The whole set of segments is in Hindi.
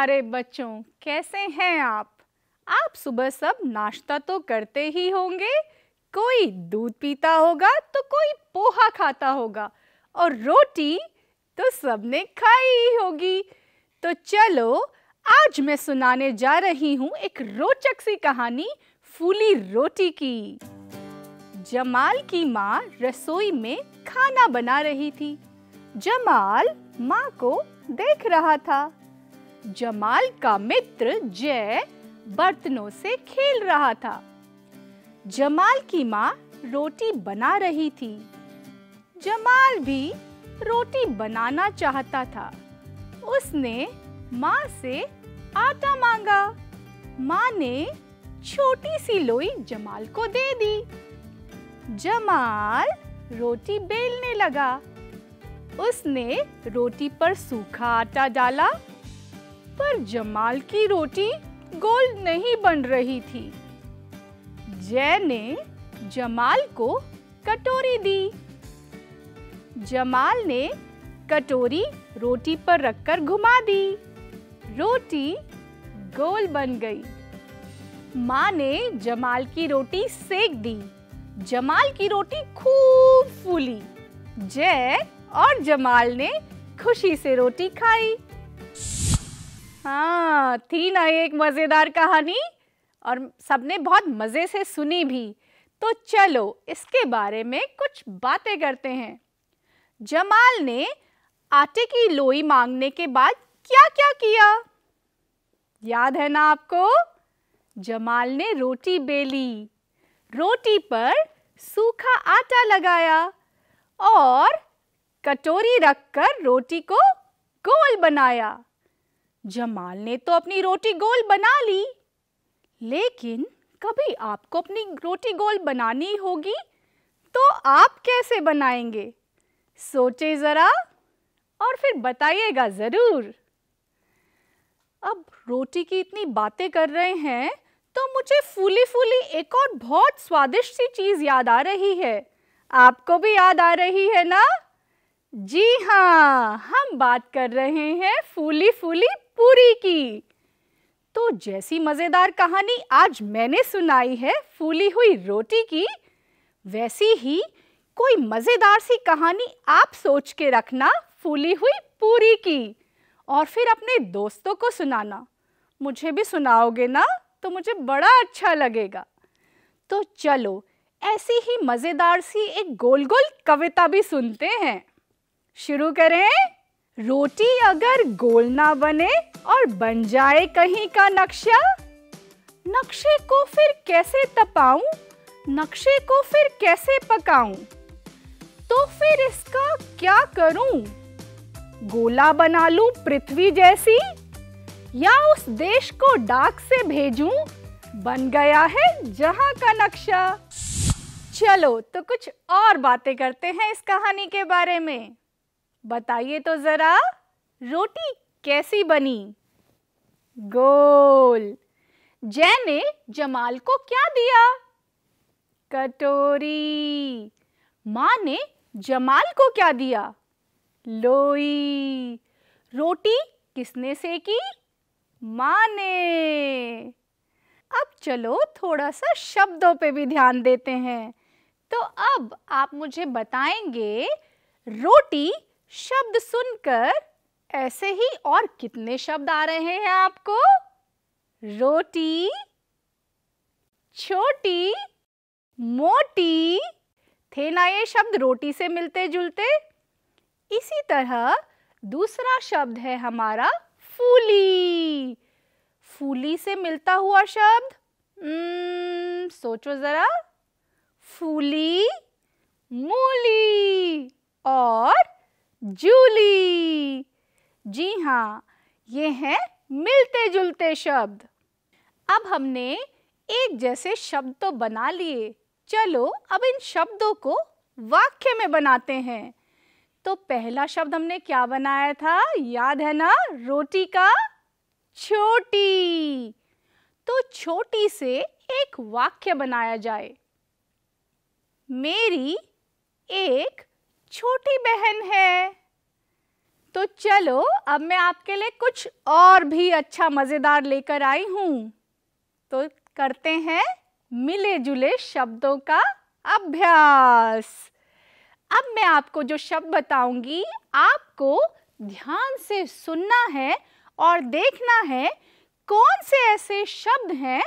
प्यारे बच्चों कैसे हैं आप आप सुबह सब नाश्ता तो करते ही होंगे कोई दूध पीता होगा तो कोई पोहा खाता होगा और रोटी तो सबने खाई ही होगी तो चलो आज मैं सुनाने जा रही हूँ एक रोचक सी कहानी फूली रोटी की जमाल की माँ रसोई में खाना बना रही थी जमाल माँ को देख रहा था जमाल का मित्र जय बर्तनों से खेल रहा था जमाल की माँ रोटी बना रही थी जमाल भी रोटी बनाना चाहता था उसने माँ से आटा मांगा माँ ने छोटी सी लोई जमाल को दे दी जमाल रोटी बेलने लगा उसने रोटी पर सूखा आटा डाला पर जमाल की रोटी गोल नहीं बन रही थी जय ने जमाल को कटोरी दी जमाल ने कटोरी रोटी पर रखकर घुमा दी रोटी गोल बन गई माँ ने जमाल की रोटी सेक दी जमाल की रोटी खूब फूली जय और जमाल ने खुशी से रोटी खाई हाँ थी ना एक मज़ेदार कहानी और सबने बहुत मज़े से सुनी भी तो चलो इसके बारे में कुछ बातें करते हैं जमाल ने आटे की लोई मांगने के बाद क्या क्या किया याद है ना आपको जमाल ने रोटी बेली रोटी पर सूखा आटा लगाया और कटोरी रखकर रोटी को गोल बनाया जमाल ने तो अपनी रोटी गोल बना ली लेकिन कभी आपको अपनी रोटी गोल बनानी होगी तो आप कैसे बनाएंगे सोचे ज़रा और फिर बताइएगा ज़रूर अब रोटी की इतनी बातें कर रहे हैं तो मुझे फूली फूली एक और बहुत स्वादिष्ट सी चीज़ याद आ रही है आपको भी याद आ रही है ना जी हाँ हम बात कर रहे हैं फूली फूली पूरी की तो जैसी मज़ेदार कहानी आज मैंने सुनाई है फूली हुई रोटी की वैसी ही कोई मज़ेदार सी कहानी आप सोच के रखना फूली हुई पूरी की और फिर अपने दोस्तों को सुनाना मुझे भी सुनाओगे ना तो मुझे बड़ा अच्छा लगेगा तो चलो ऐसी ही मज़ेदार सी एक गोल गोल कविता भी सुनते हैं शुरू करें रोटी अगर गोल ना बने और बन जाए कहीं का नक्शा नक्शे को फिर कैसे तपाऊं नक्शे को फिर कैसे पकाऊं तो फिर इसका क्या करूं गोला बना लूं पृथ्वी जैसी या उस देश को डाक से भेजूं बन गया है जहां का नक्शा चलो तो कुछ और बातें करते हैं इस कहानी के बारे में बताइए तो ज़रा रोटी कैसी बनी गोल जय ने जमाल को क्या दिया कटोरी माँ ने जमाल को क्या दिया लोई रोटी किसने से की माँ ने अब चलो थोड़ा सा शब्दों पे भी ध्यान देते हैं तो अब आप मुझे बताएंगे रोटी शब्द सुनकर ऐसे ही और कितने शब्द आ रहे हैं आपको रोटी छोटी मोटी थे ना ये शब्द रोटी से मिलते जुलते इसी तरह दूसरा शब्द है हमारा फूली फूली से मिलता हुआ शब्द सोचो जरा फूली मूली और जूली जी हाँ ये हैं मिलते जुलते शब्द अब हमने एक जैसे शब्द तो बना लिए चलो अब इन शब्दों को वाक्य में बनाते हैं तो पहला शब्द हमने क्या बनाया था याद है ना रोटी का छोटी तो छोटी से एक वाक्य बनाया जाए मेरी एक छोटी बहन है तो चलो अब मैं आपके लिए कुछ और भी अच्छा मज़ेदार लेकर आई हूं तो करते हैं मिले जुले शब्दों का अभ्यास अब मैं आपको जो शब्द बताऊंगी आपको ध्यान से सुनना है और देखना है कौन से ऐसे शब्द हैं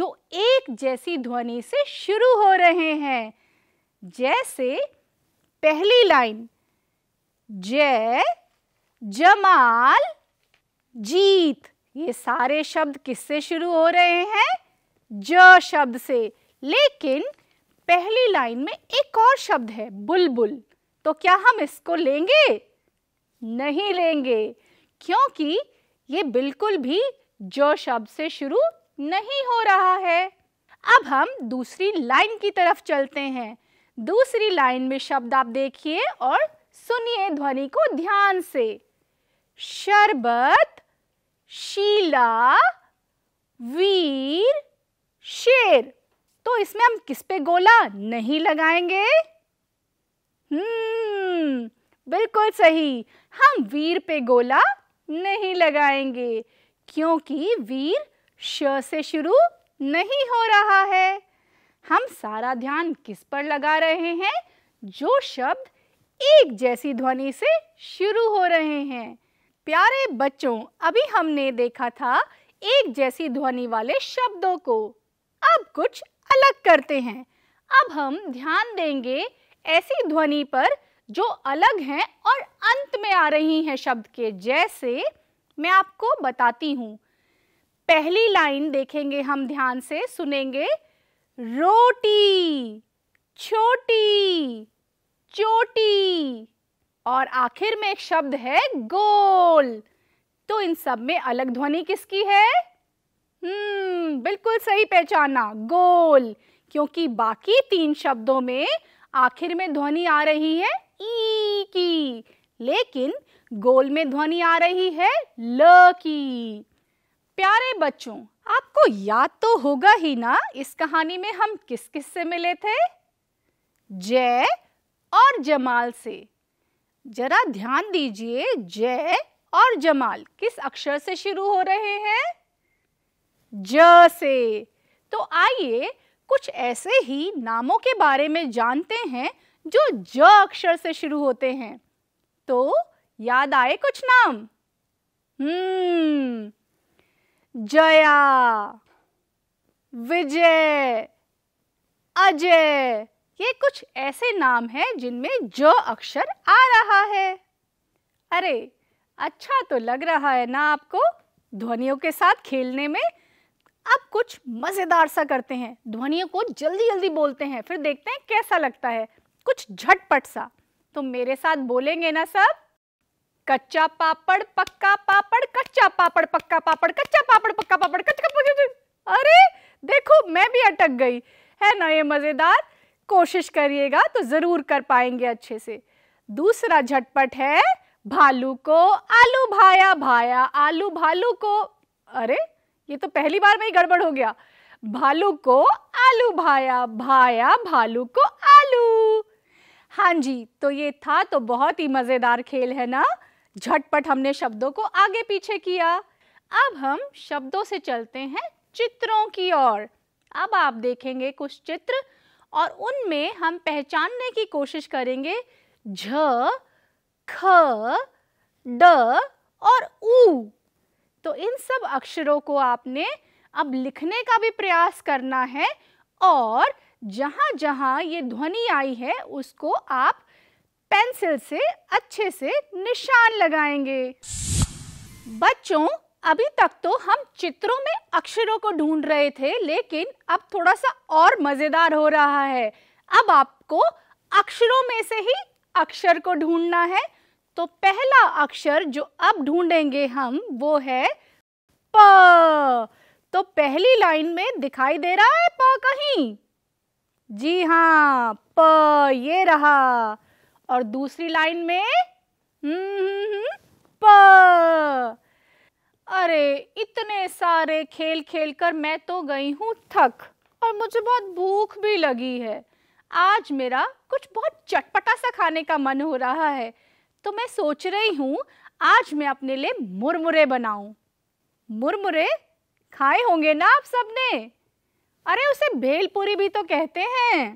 जो एक जैसी ध्वनि से शुरू हो रहे हैं जैसे पहली लाइन जय जमाल जीत ये सारे शब्द किससे शुरू हो रहे हैं ज शब्द से लेकिन पहली लाइन में एक और शब्द है बुलबुल तो क्या हम इसको लेंगे नहीं लेंगे क्योंकि ये बिल्कुल भी ज शब्द से शुरू नहीं हो रहा है अब हम दूसरी लाइन की तरफ चलते हैं दूसरी लाइन में शब्द आप देखिए और सुनिए ध्वनि को ध्यान से शरबत शीला वीर शेर तो इसमें हम किस पे गोला नहीं लगाएंगे हम्म बिल्कुल सही हम वीर पे गोला नहीं लगाएंगे क्योंकि वीर श से शुरू नहीं हो रहा है हम सारा ध्यान किस पर लगा रहे हैं जो शब्द एक जैसी ध्वनि से शुरू हो रहे हैं प्यारे बच्चों अभी हमने देखा था एक जैसी ध्वनि वाले शब्दों को अब कुछ अलग करते हैं अब हम ध्यान देंगे ऐसी ध्वनि पर जो अलग हैं और अंत में आ रही हैं शब्द के जैसे मैं आपको बताती हूँ पहली लाइन देखेंगे हम ध्यान से सुनेंगे रोटी छोटी चोटी और आखिर में एक शब्द है गोल तो इन सब में अलग ध्वनि किसकी है हम्म बिल्कुल सही पहचाना गोल क्योंकि बाकी तीन शब्दों में आखिर में ध्वनि आ रही है ई की लेकिन गोल में ध्वनि आ रही है ल की प्यारे बच्चों आपको याद तो होगा ही ना इस कहानी में हम किस किस से मिले थे जय और जमाल से जरा ध्यान दीजिए जय और जमाल किस अक्षर से शुरू हो रहे हैं ज से तो आइए कुछ ऐसे ही नामों के बारे में जानते हैं जो ज अक्षर से शुरू होते हैं तो याद आए कुछ नाम हम्म जया विजय अजय ये कुछ ऐसे नाम हैं जिनमें ज अक्षर आ रहा है अरे अच्छा तो लग रहा है ना आपको ध्वनियों के साथ खेलने में अब कुछ मज़ेदार सा करते हैं ध्वनियों को जल्दी जल्दी बोलते हैं फिर देखते हैं कैसा लगता है कुछ झटपट सा तो मेरे साथ बोलेंगे ना सब कच्चा पापड़ पक्का पापड़ कच्चा पापड़ पक्का पापड़ कच्चा पापड़ पक्का पापड़ कच्चा पापड़ अरे देखो मैं भी अटक गई है ना ये मज़ेदार कोशिश करिएगा तो ज़रूर कर पाएंगे अच्छे से दूसरा झटपट है भालू को आलू भाया भाया आलू भालू को अरे ये तो पहली बार में ही गड़बड़ हो गया भालू को आलू भाया भाया भालू को आलू हाँ जी तो ये था तो बहुत ही मज़ेदार खेल है ना झटपट हमने शब्दों को आगे पीछे किया अब हम शब्दों से चलते हैं चित्रों की ओर अब आप देखेंगे कुछ चित्र और उनमें हम पहचानने की कोशिश करेंगे झ ख ड और उ तो इन सब अक्षरों को आपने अब लिखने का भी प्रयास करना है और जहां जहां ये ध्वनि आई है उसको आप पेंसिल से अच्छे से निशान लगाएंगे बच्चों अभी तक तो हम चित्रों में अक्षरों को ढूंढ रहे थे लेकिन अब थोड़ा सा और मजेदार हो रहा है अब आपको अक्षरों में से ही अक्षर को ढूंढना है तो पहला अक्षर जो अब ढूंढेंगे हम वो है प तो पहली लाइन में दिखाई दे रहा है प कहीं जी हाँ प ये रहा और दूसरी लाइन में प अरे इतने सारे खेल खेल कर मैं तो गई हूँ थक और मुझे बहुत भूख भी लगी है आज मेरा कुछ बहुत चटपटा सा खाने का मन हो रहा है तो मैं सोच रही हूँ आज मैं अपने लिए मुरमुरे बनाऊं मुरमुरे खाए होंगे ना आप सबने अरे उसे भेलपुरी भी तो कहते हैं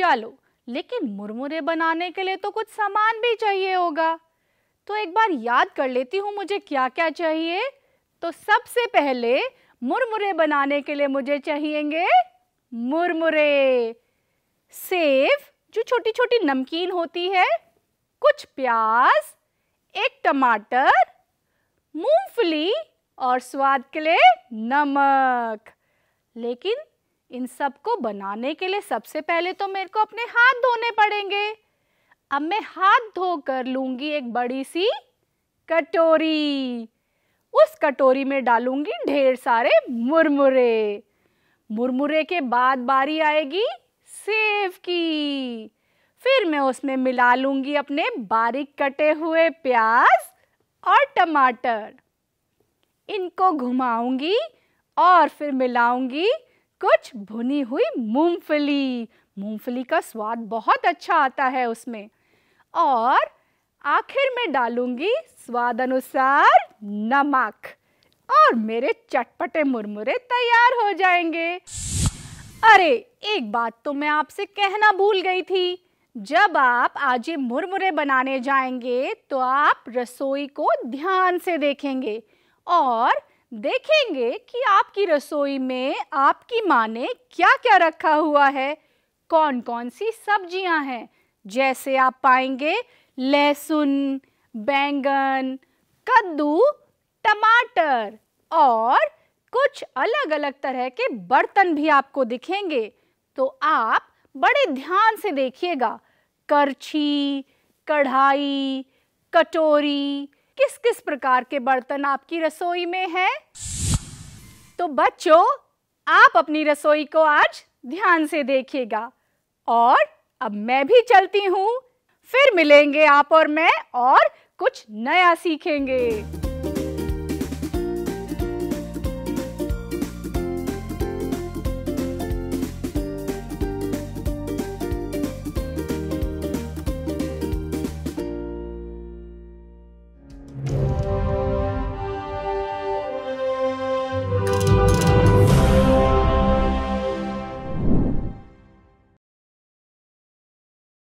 चलो लेकिन मुरमुरे बनाने के लिए तो कुछ सामान भी चाहिए होगा तो एक बार याद कर लेती हूँ मुझे क्या क्या चाहिए तो सबसे पहले मुरमुरे बनाने के लिए मुझे चाहिएंगे मुरमुरे सेव जो छोटी छोटी नमकीन होती है कुछ प्याज एक टमाटर मूंगफली और स्वाद के लिए नमक लेकिन इन सब को बनाने के लिए सबसे पहले तो मेरे को अपने हाथ धोने पड़ेंगे अब मैं हाथ धो कर लूंगी एक बड़ी सी कटोरी उस कटोरी में डालूंगी ढेर सारे मुरमुरे मुरमुरे के बाद बारी आएगी सेव की फिर मैं उसमें मिला लूंगी अपने बारीक कटे हुए प्याज और टमाटर इनको घुमाऊंगी और फिर मिलाऊंगी कुछ भुनी हुई मूंगफली मूंगफली का स्वाद बहुत अच्छा आता है उसमें और आखिर में डालूंगी स्वाद अनुसार नमक और मेरे चटपटे मुरमुरे तैयार हो जाएंगे अरे एक बात तो मैं आपसे कहना भूल गई थी जब आप आज ये मुरमुरे बनाने जाएंगे तो आप रसोई को ध्यान से देखेंगे और देखेंगे कि आपकी रसोई में आपकी माँ ने क्या क्या रखा हुआ है कौन कौन सी सब्जियां हैं जैसे आप पाएंगे लहसुन बैंगन कद्दू टमाटर और कुछ अलग अलग तरह के बर्तन भी आपको दिखेंगे तो आप बड़े ध्यान से देखिएगा करछी कढ़ाई कटोरी किस किस प्रकार के बर्तन आपकी रसोई में है तो बच्चों आप अपनी रसोई को आज ध्यान से देखिएगा और अब मैं भी चलती हूँ फिर मिलेंगे आप और मैं और कुछ नया सीखेंगे